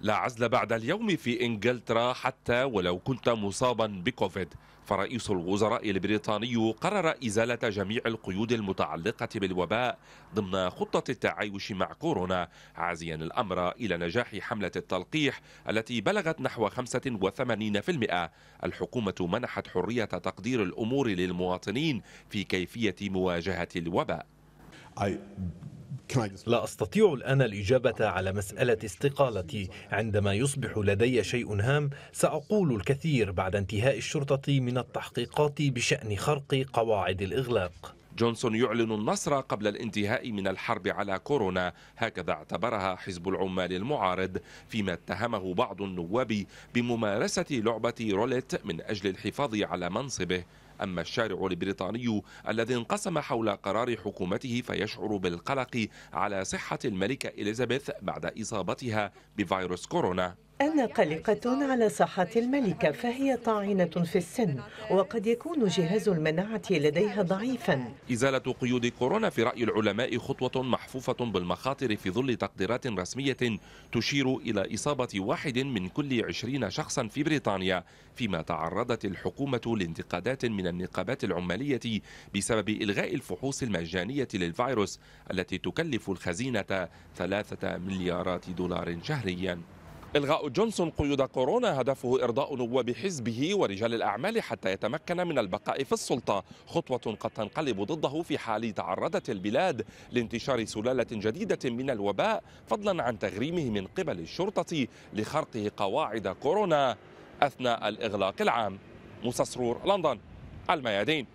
لا عزل بعد اليوم في انجلترا حتى ولو كنت مصابا بكوفيد فرئيس الوزراء البريطاني قرر ازاله جميع القيود المتعلقه بالوباء ضمن خطه التعايش مع كورونا عازيا الامر الى نجاح حمله التلقيح التي بلغت نحو 85% الحكومه منحت حريه تقدير الامور للمواطنين في كيفيه مواجهه الوباء I... لا أستطيع الآن الإجابة على مسألة استقالتي عندما يصبح لدي شيء هام سأقول الكثير بعد انتهاء الشرطة من التحقيقات بشأن خرق قواعد الإغلاق جونسون يعلن النصر قبل الانتهاء من الحرب على كورونا هكذا اعتبرها حزب العمال المعارض فيما اتهمه بعض النواب بممارسة لعبة روليت من أجل الحفاظ على منصبه أما الشارع البريطاني الذي انقسم حول قرار حكومته فيشعر بالقلق على صحة الملكة إليزابيث بعد إصابتها بفيروس كورونا أنا قلقة على صحة الملكة فهي طاعنة في السن وقد يكون جهاز المناعة لديها ضعيفا إزالة قيود كورونا في رأي العلماء خطوة محفوفة بالمخاطر في ظل تقديرات رسمية تشير إلى إصابة واحد من كل عشرين شخصا في بريطانيا فيما تعرضت الحكومة لانتقادات من من النقابات العمالية بسبب إلغاء الفحوص المجانية للفيروس التي تكلف الخزينة ثلاثة مليارات دولار شهرياً إلغاء جونسون قيود كورونا هدفه إرضاء نواب حزبه ورجال الأعمال حتى يتمكن من البقاء في السلطة خطوة قد تنقلب ضده في حال تعرضت البلاد لانتشار سلالة جديدة من الوباء فضلا عن تغريمه من قبل الشرطة لخرقه قواعد كورونا أثناء الإغلاق العام مسسرور لندن الميادين